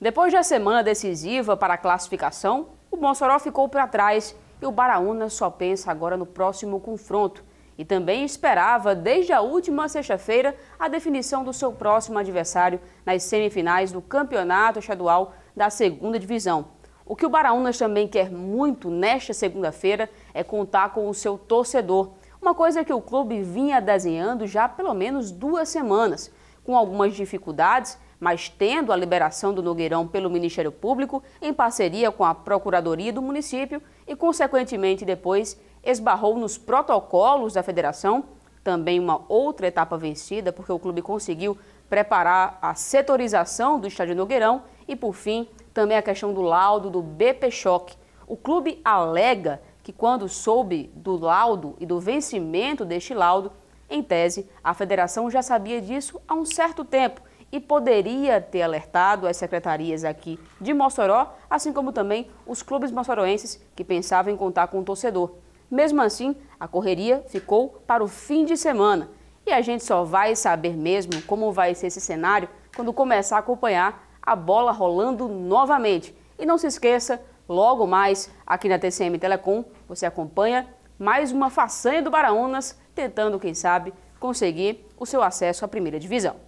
Depois da semana decisiva para a classificação, o Mossoró ficou para trás e o Baraúna só pensa agora no próximo confronto. E também esperava, desde a última sexta-feira, a definição do seu próximo adversário nas semifinais do Campeonato Estadual da Segunda Divisão. O que o Baraúna também quer muito nesta segunda-feira é contar com o seu torcedor, uma coisa que o clube vinha desenhando já há pelo menos duas semanas com algumas dificuldades, mas tendo a liberação do Nogueirão pelo Ministério Público, em parceria com a Procuradoria do município e, consequentemente, depois esbarrou nos protocolos da federação. Também uma outra etapa vencida, porque o clube conseguiu preparar a setorização do estádio Nogueirão e, por fim, também a questão do laudo do BP Choque. O clube alega que, quando soube do laudo e do vencimento deste laudo, em tese, a federação já sabia disso há um certo tempo e poderia ter alertado as secretarias aqui de Mossoró, assim como também os clubes moçoroenses que pensavam em contar com o torcedor. Mesmo assim, a correria ficou para o fim de semana e a gente só vai saber mesmo como vai ser esse cenário quando começar a acompanhar a bola rolando novamente. E não se esqueça, logo mais aqui na TCM Telecom, você acompanha mais uma façanha do Baraunas, tentando, quem sabe, conseguir o seu acesso à primeira divisão.